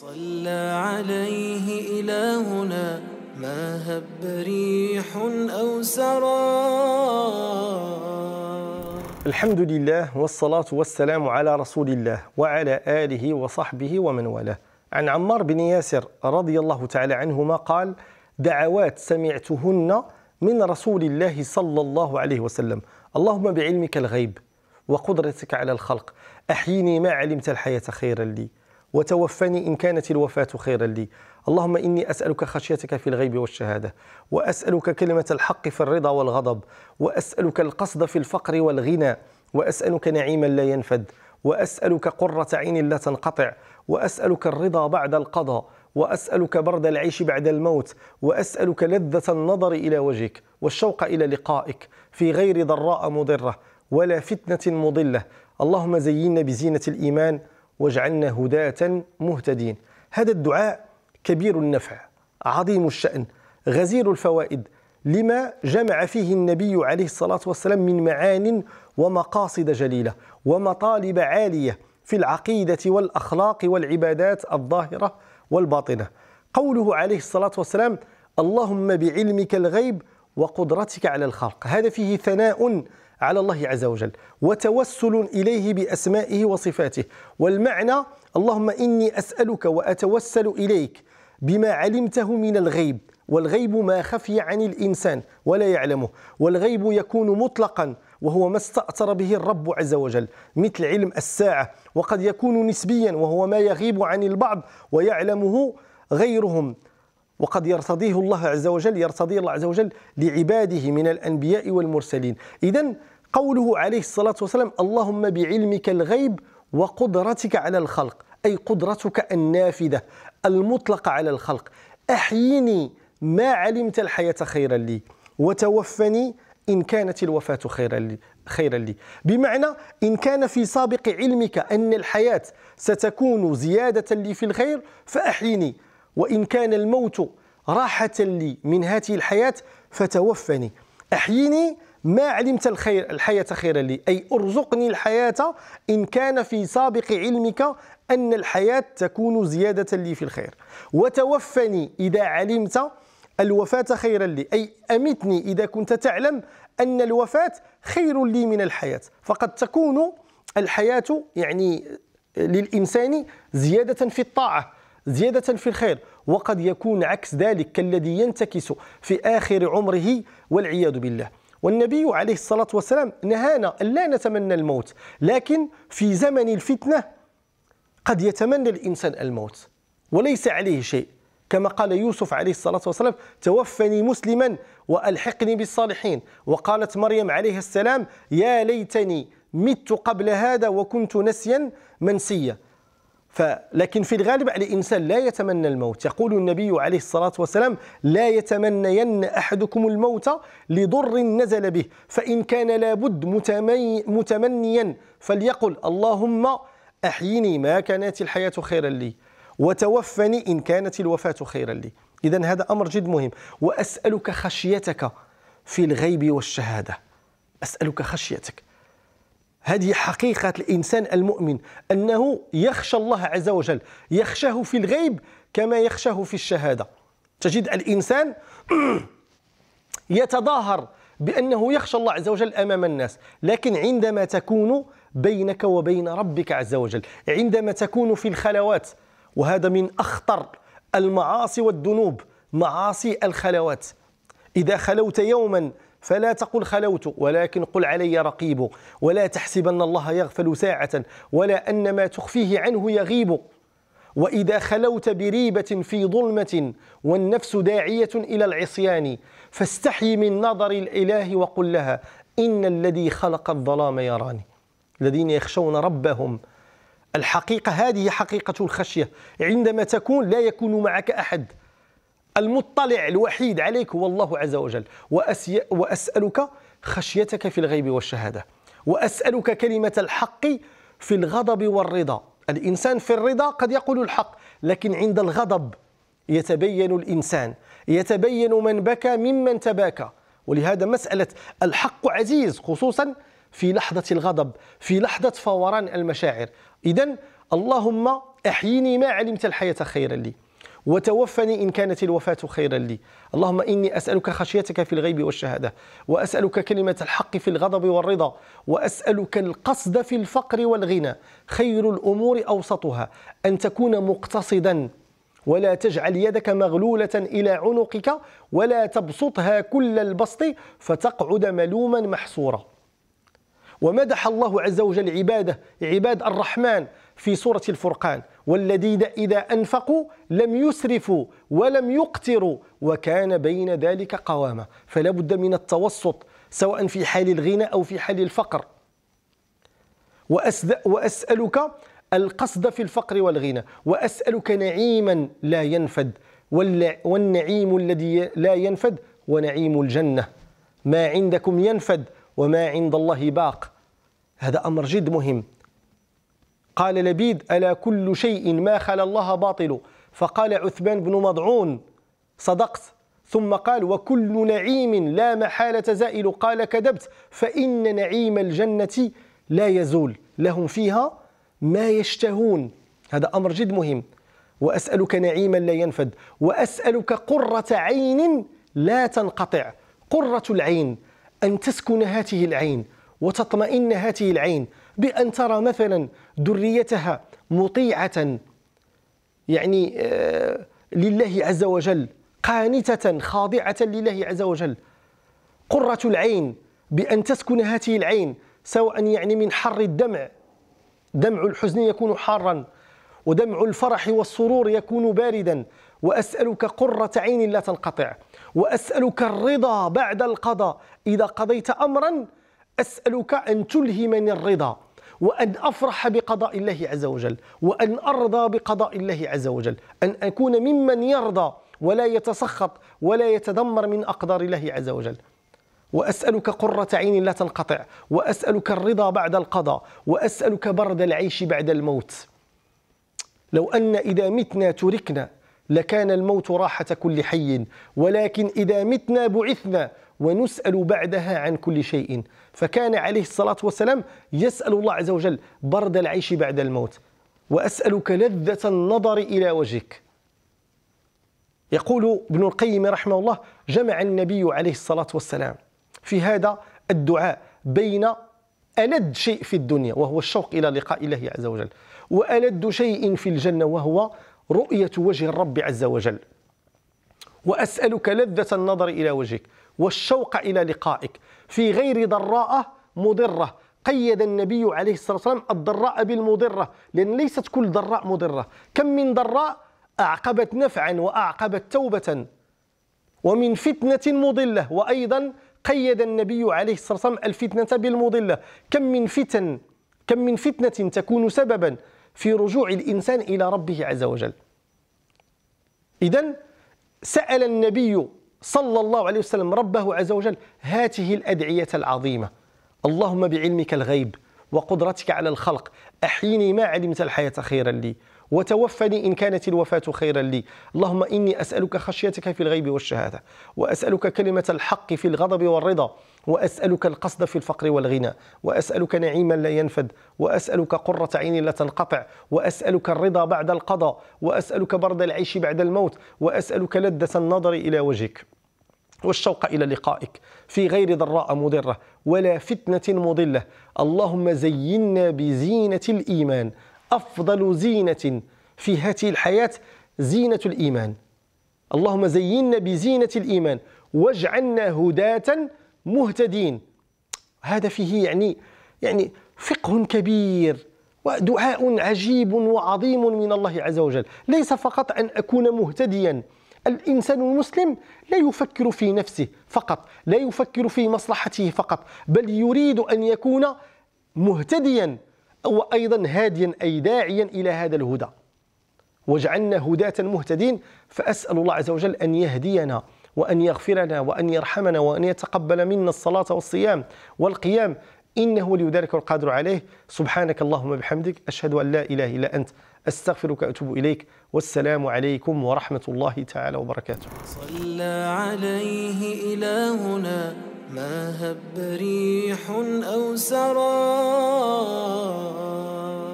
صلى عليه إلهنا ما هب ريح أو سرى الحمد لله والصلاة والسلام على رسول الله وعلى آله وصحبه ومن والاه عن عمار بن ياسر رضي الله تعالى عنهما قال دعوات سمعتهن من رسول الله صلى الله عليه وسلم اللهم بعلمك الغيب وقدرتك على الخلق أحيني ما علمت الحياة خيرا لي وتوفني إن كانت الوفاة خيرا لي اللهم إني أسألك خشيتك في الغيب والشهادة وأسألك كلمة الحق في الرضا والغضب وأسألك القصد في الفقر والغنى وأسألك نعيما لا ينفد وأسألك قرة عين لا تنقطع وأسألك الرضا بعد القضاء وأسألك برد العيش بعد الموت وأسألك لذة النظر إلى وجهك والشوق إلى لقائك في غير ضراء مضرة ولا فتنة مضلة اللهم زينا بزينة الإيمان واجعلنا هداة مهتدين هذا الدعاء كبير النفع عظيم الشأن غزير الفوائد لما جمع فيه النبي عليه الصلاة والسلام من معان ومقاصد جليلة ومطالب عالية في العقيدة والأخلاق والعبادات الظاهرة والباطنة قوله عليه الصلاة والسلام اللهم بعلمك الغيب وقدرتك على الخلق هذا فيه ثناء على الله عز وجل وتوسل إليه بأسمائه وصفاته والمعنى اللهم إني أسألك وأتوسل إليك بما علمته من الغيب والغيب ما خفي عن الإنسان ولا يعلمه والغيب يكون مطلقا وهو ما استأثر به الرب عز وجل مثل علم الساعة وقد يكون نسبيا وهو ما يغيب عن البعض ويعلمه غيرهم وقد يرتضيه الله عز وجل يرتضي الله عز وجل لعباده من الأنبياء والمرسلين إذا قوله عليه الصلاة والسلام اللهم بعلمك الغيب وقدرتك على الخلق أي قدرتك النافذة المطلقة على الخلق أحيني ما علمت الحياة خيرا لي وتوفني إن كانت الوفاة خيرا لي خيرا لي بمعنى إن كان في سابق علمك أن الحياة ستكون زيادة لي في الخير فأحيني وإن كان الموت راحة لي من هذه الحياة فتوفني أحيني ما علمت الخير الحياة خيرا لي أي أرزقني الحياة إن كان في سابق علمك أن الحياة تكون زيادة لي في الخير وتوفني إذا علمت الوفاة خيرا لي أي أمتني إذا كنت تعلم أن الوفاة خير لي من الحياة فقد تكون الحياة يعني للإنسان زيادة في الطاعة زيادة في الخير وقد يكون عكس ذلك كالذي ينتكس في آخر عمره والعياذ بالله والنبي عليه الصلاة والسلام نهانا أن لا نتمنى الموت لكن في زمن الفتنة قد يتمنى الإنسان الموت وليس عليه شيء كما قال يوسف عليه الصلاة والسلام توفني مسلما وألحقني بالصالحين وقالت مريم عليه السلام يا ليتني مت قبل هذا وكنت نسيا منسيا فلكن في الغالب على الإنسان لا يتمنى الموت يقول النبي عليه الصلاة والسلام لا يتمنين أحدكم الموت لضر نزل به فإن كان لابد متمنيا فليقل اللهم أحيني ما كانت الحياة خيرا لي وتوفني إن كانت الوفاة خيرا لي إذا هذا أمر جد مهم وأسألك خشيتك في الغيب والشهادة أسألك خشيتك هذه حقيقة الإنسان المؤمن أنه يخشى الله عز وجل يخشاه في الغيب كما يخشاه في الشهادة تجد الإنسان يتظاهر بأنه يخشى الله عز وجل أمام الناس لكن عندما تكون بينك وبين ربك عز وجل عندما تكون في الخلوات وهذا من أخطر المعاصي والذنوب معاصي الخلوات إذا خلوت يوما فلا تقل خلوت ولكن قل علي رقيب ولا تحسبن الله يغفل ساعة ولا أن ما تخفيه عنه يغيب وإذا خلوت بريبة في ظلمة والنفس داعية إلى العصيان فاستحي من نظر الإله وقل لها إن الذي خلق الظلام يراني الذين يخشون ربهم الحقيقة هذه حقيقة الخشية عندما تكون لا يكون معك أحد المطلع الوحيد عليك هو الله عز وجل وأسي... وأسألك خشيتك في الغيب والشهادة وأسألك كلمة الحق في الغضب والرضا الإنسان في الرضا قد يقول الحق لكن عند الغضب يتبين الإنسان يتبين من بكى ممن تباكى ولهذا مسألة الحق عزيز خصوصا في لحظة الغضب في لحظة فوران المشاعر إذا اللهم أحيني ما علمت الحياة خيرا لي وتوفني إن كانت الوفاة خيرا لي اللهم إني أسألك خشيتك في الغيب والشهادة وأسألك كلمة الحق في الغضب والرضا وأسألك القصد في الفقر والغنى خير الأمور أوسطها أن تكون مقتصدا ولا تجعل يدك مغلولة إلى عنقك ولا تبسطها كل البسط فتقعد ملوما محسورا ومدح الله عز وجل عباده عباد الرحمن في سورة الفرقان والذين إذا أنفقوا لم يسرفوا ولم يقتروا وكان بين ذلك قوامة فلا بد من التوسط سواء في حال الغنى أو في حال الفقر وأسألك القصد في الفقر والغنى وأسألك نعيما لا ينفد والنعيم الذي لا ينفد ونعيم الجنة ما عندكم ينفد وما عند الله باق هذا أمر جد مهم قال لبيد ألا كل شيء ما خلا الله باطل فقال عثمان بن مضعون صدقت ثم قال وكل نعيم لا محالة زائل قال كذبت فإن نعيم الجنة لا يزول لهم فيها ما يشتهون هذا أمر جد مهم وأسألك نعيما لا ينفد وأسألك قرة عين لا تنقطع قرة العين أن تسكن هاته العين وتطمئن هاته العين بأن ترى مثلا ذريتها مطيعة يعني آه، لله عز وجل قانتة خاضعة لله عز وجل قرة العين بأن تسكن هذه العين سواء يعني من حر الدمع دمع الحزن يكون حارا ودمع الفرح والسرور يكون باردا وأسألك قرة عين لا تنقطع وأسألك الرضا بعد القضاء إذا قضيت أمرا أسألك أن تلهمني الرضا وأن أفرح بقضاء الله عز وجل وأن أرضى بقضاء الله عز وجل أن أكون ممن يرضى ولا يتسخط ولا يتذمر من أقدار الله عز وجل وأسألك قرة عين لا تنقطع وأسألك الرضا بعد القضاء وأسألك برد العيش بعد الموت لو أن إذا متنا تركنا لكان الموت راحة كل حي ولكن إذا متنا بعثنا ونسأل بعدها عن كل شيء فكان عليه الصلاة والسلام يسأل الله عز وجل برد العيش بعد الموت وأسألك لذة النظر إلى وجهك يقول ابن القيم رحمه الله جمع النبي عليه الصلاة والسلام في هذا الدعاء بين ألد شيء في الدنيا وهو الشوق إلى لقاء الله عز وجل وألد شيء في الجنة وهو رؤية وجه الرب عز وجل وأسألك لذة النظر إلى وجهك والشوق إلى لقائك في غير ضراء مضرة قيد النبي عليه الصلاة والسلام الضراء بالمضرة لأن ليست كل ضراء مضرة كم من ضراء أعقبت نفعا وأعقبت توبة ومن فتنة مضلة وأيضا قيد النبي عليه الصلاة والسلام الفتنة بالمضلة كم من فتن كم من فتنة تكون سببا في رجوع الإنسان إلى ربه عز وجل إذا سأل النبي صلى الله عليه وسلم ربه عز وجل هاته الأدعية العظيمة اللهم بعلمك الغيب وقدرتك على الخلق أحيني ما علمت الحياة خيرا لي وتوفني إن كانت الوفاة خيرا لي اللهم إني أسألك خشيتك في الغيب والشهادة وأسألك كلمة الحق في الغضب والرضا وأسألك القصد في الفقر والغنى وأسألك نعيما لا ينفد وأسألك قرة عين لا تنقطع وأسألك الرضا بعد القضاء وأسألك برد العيش بعد الموت وأسألك لذة النظر إلى وجهك والشوق إلى لقائك في غير ضراء مضرة ولا فتنة مضلة اللهم زينا بزينة الإيمان أفضل زينة في هذه الحياة زينة الإيمان اللهم زيننا بزينة الإيمان واجعلنا هداة مهتدين هذا فيه يعني يعني فقه كبير ودعاء عجيب وعظيم من الله عز وجل ليس فقط أن أكون مهتديا الإنسان المسلم لا يفكر في نفسه فقط لا يفكر في مصلحته فقط بل يريد أن يكون مهتديا وأيضا هاديا أي داعيا إلى هذا الهدى واجعلنا هداة مهتدين فأسأل الله عز وجل أن يهدينا وأن يغفرنا وأن يرحمنا وأن يتقبل منا الصلاة والصيام والقيام إنه ولي ذلك والقادر عليه سبحانك اللهم وبحمدك أشهد أن لا إله إلا أنت أستغفرك وأتوب إليك والسلام عليكم ورحمة الله تعالى وبركاته صلى عليه إلهنا ما هب ريح أو سراب